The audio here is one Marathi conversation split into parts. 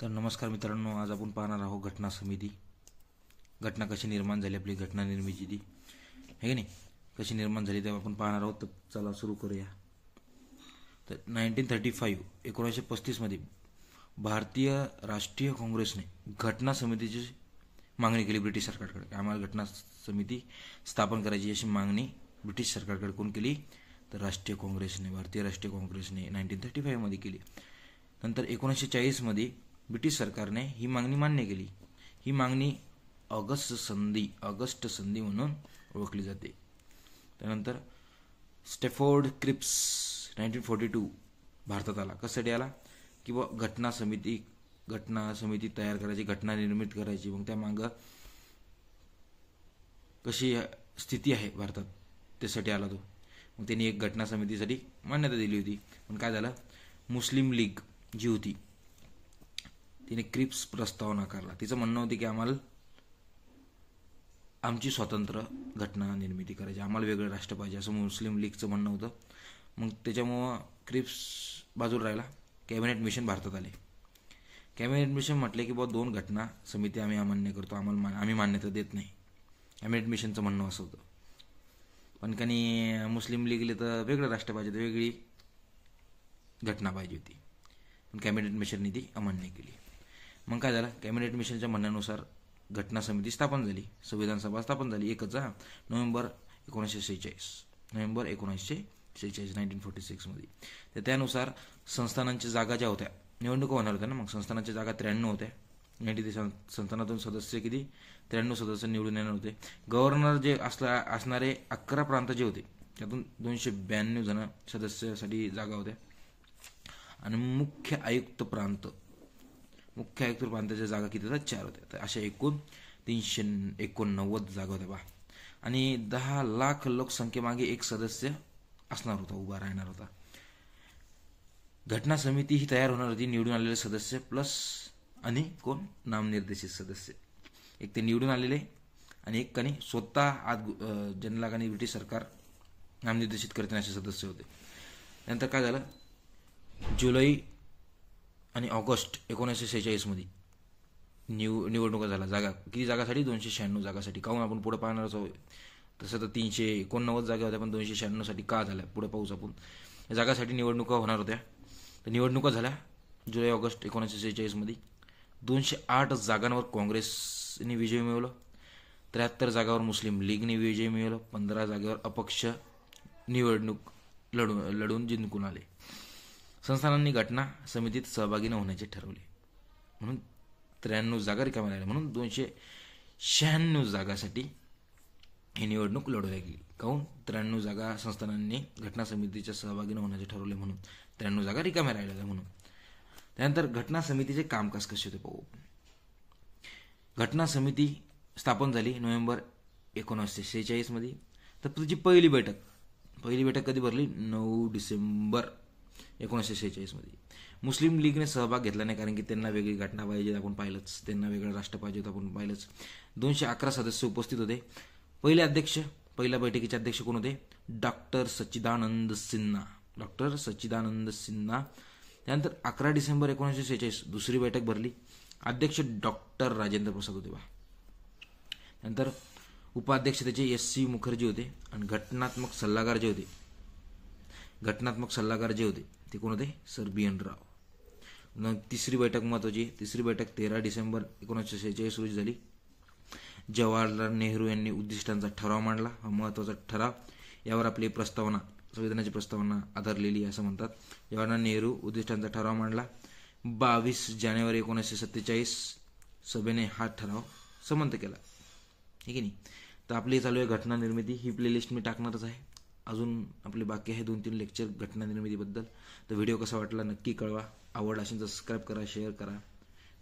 तर नमस्कार मित्रांनो आज आपण पाहणार आहोत घटना समिती घटना कशी निर्माण झाली आपली घटना निर्मिती ती की नाही कशी निर्माण झाली ते आपण पाहणार आहोत तर चला सुरू करूया तर नाईन्टीन थर्टी फाईव्ह एकोणीसशे पस्तीसमध्ये भारतीय राष्ट्रीय काँग्रेसने घटना समितीची मागणी केली ब्रिटिश सरकारकडे आम्हाला घटना समिती स्थापन करायची अशी मागणी ब्रिटिश सरकारकडे कोण केली तर राष्ट्रीय काँग्रेसने भारतीय राष्ट्रीय काँग्रेसने नाईन्टीन थर्टी फाईव्हमध्ये केली नंतर एकोणीसशे चाळीसमध्ये ब्रिटिश सरकारने ही मागणी मान्य केली ही मागणी ऑगस्ट संधी ऑगस्ट संधी म्हणून ओळखली जाते त्यानंतर Stafford Cripps nineteen forty two भारतात आला कशासाठी आला की व घटना समिती घटना समिती तयार करायची घटना निर्मित करायची मग त्या मागं कशी स्थिती आहे भारतात त्यासाठी आला तो मग त्यांनी एक घटना समितीसाठी मान्यता दिली होती पण काय झालं मुस्लिम लीग जी होती तिने क्रिप्स प्रस्ताव नाकारला तिचं म्हणणं होतं की आम्हाला आमची स्वतंत्र घटना निर्मिती करायची आम्हाला वेगळं राष्ट्र पाहिजे असं मुस्लिम लीगचं म्हणणं होतं मग त्याच्यामुळं क्रिप्स बाजूला राहिला कॅबिनेट मिशन भारतात आले कॅबिनेट मिशन म्हटले की बुवा दोन घटना समिती आम्ही अमान्य करतो आम्हाला मा आम्ही मान्यता देत नाही कॅबिनेट मिशनचं म्हणणं असं होतं पण कनी मुस्लिम लीगले तर वेगळं राष्ट्र पाहिजे तर वेगळी घटना पाहिजे होती पण कॅबिनेट मिशनने ती अमान्य केली मग काय झालं कॅबिनेट मिशनच्या म्हणण्यानुसार घटना समिती स्थापन झाली संविधान सभा स्थापन झाली एकच हा नोव्हेंबर एकोणीसशे सेहेचाळीस नोव्हेंबर एकोणीसशे सेहेचाळीस नाईन्टीन फोर्टी सिक्समध्ये तर त्यानुसार संस्थानांच्या जागा ज्या होत्या निवडणुका होणार होत्या ना मग संस्थानाच्या जागा त्र्याण्णव होत्या नाईन्टी ते संस्थानातून सदस्य किती त्र्याण्णव सदस्य निवडून येणार होते गव्हर्नर जे असला असणारे अकरा प्रांत जे होते त्यातून दोनशे ब्याण्णव जण सदस्यासाठी जागा होत्या आणि मुख्य आयुक्त प्रांत मुख्य आयुक्त प्रांताच्या जागा किती होत्या चार होत्या तर अशा एकूण तीनशे एकोणनव्वद जागा होत्या बा आणि दहा लाख लोकसंख्येमागे एक सदस्य असणार होता उभा राहणार होता घटना समिती ही तयार होणार होती निवडून आलेले सदस्य प्लस आणि कोण नामनिर्देशित सदस्य एक ते निवडून आलेले आणि एक कणी स्वतः आज आणि ब्रिटिश सरकार नामनिर्देशित करते असे सदस्य होते नंतर काय झालं जुलै आणि ऑगस्ट एकोणीसशे सेहेचाळीसमध्ये निव निवडणुका झाला जागा किती जागासाठी दोनशे शहाण्णव जागासाठी काहून आपण पुढे पाहणार आहोत तसं तर तीनशे एकोणनव्वद जागा होत्या पण दोनशे शहाण्णवसाठी का झाल्या पुढे पाहूच आपण जागासाठी निवडणुका होणार होत्या तर निवडणुका झाल्या जुलै ऑगस्ट एकोणीसशे सेहेचाळीसमध्ये दोनशे आठ जागांवर काँग्रेसने विजय मिळवला त्र्याहत्तर जागावर मुस्लिम लीगने विजय मिळवला पंधरा जागेवर अपक्ष निवडणूक लढून लढून जिंकून आले संस्थानांनी घटना समितीत सहभागी न होण्याचे ठरवले म्हणून त्र्याण्णव जागा रिकाम्या लागल्या म्हणून दोनशे शहाण्णव जागासाठी ही निवडणूक लढवली गेली काहून त्र्याण्णव जागा संस्थानांनी घटना समितीच्या सहभागी न होण्याचे ठरवले म्हणून त्र्याण्णव जागा रिकाम्या राहिलेल्या म्हणून त्यानंतर घटना समितीचे कामकाज कसे होते पाहू घटना समिती स्थापन झाली नोव्हेंबर एकोणीसशे सेहेचाळीसमध्ये तर तुझी पहिली बैठक पहिली बैठक कधी भरली नऊ डिसेंबर एकोणीसशे शेहेचाळीसमध्ये मुस्लिम लीगने सहभाग घेतला नाही कारण की त्यांना वेगळी घटना पाहिजे आपण पाहिलंच त्यांना वेगळं राष्ट्र पाहिजे होतं आपण पाहिलंच दोनशे अकरा सदस्य उपस्थित होते पहिले अध्यक्ष पहिल्या बैठकीचे अध्यक्ष कोण होते डॉक्टर सच्चिदानंद सिन्हा डॉक्टर सच्चिदानंद सिन्हा त्यानंतर अकरा डिसेंबर एकोणीसशे सेहेचाळीस दुसरी बैठक भरली अध्यक्ष डॉक्टर राजेंद्र प्रसाद होते बा नंतर उपाध्यक्ष त्याचे एस सी मुखर्जी होते आणि घटनात्मक सल्लागार जे होते घटनात्मक सल्लागार जे होते ते कोण होते सर बी राव मग तिसरी बैठक महत्वाची तिसरी बैठक तेरा डिसेंबर एकोणीसशे सेहेचाळीस रोजी झाली जवाहरलाल नेहरू यांनी उद्दिष्टांचा ठराव मांडला हा महत्त्वाचा ठराव यावर आपली प्रस्तावना संविधानाची प्रस्तावना आधारलेली असं म्हणतात जवाहरलाल नेहरू उद्दिष्टांचा ठराव मांडला बावीस जानेवारी एकोणीसशे सत्तेचाळीस सभेने हा ठराव समंत केला ठीक आहे नाही तर आपली चालू आहे घटना निर्मिती ही प्लेलिस्ट मी टाकणारच आहे अजून आपले बाकी आहे दोन तीन लेक्चर घटना निर्मितीबद्दल तर व्हिडिओ कसा वाटला नक्की कळवा आवड असेल तर सबस्क्राईब करा शेअर करा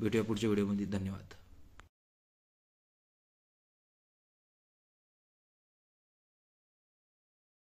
भेटूया पुढच्या व्हिडिओमध्ये धन्यवाद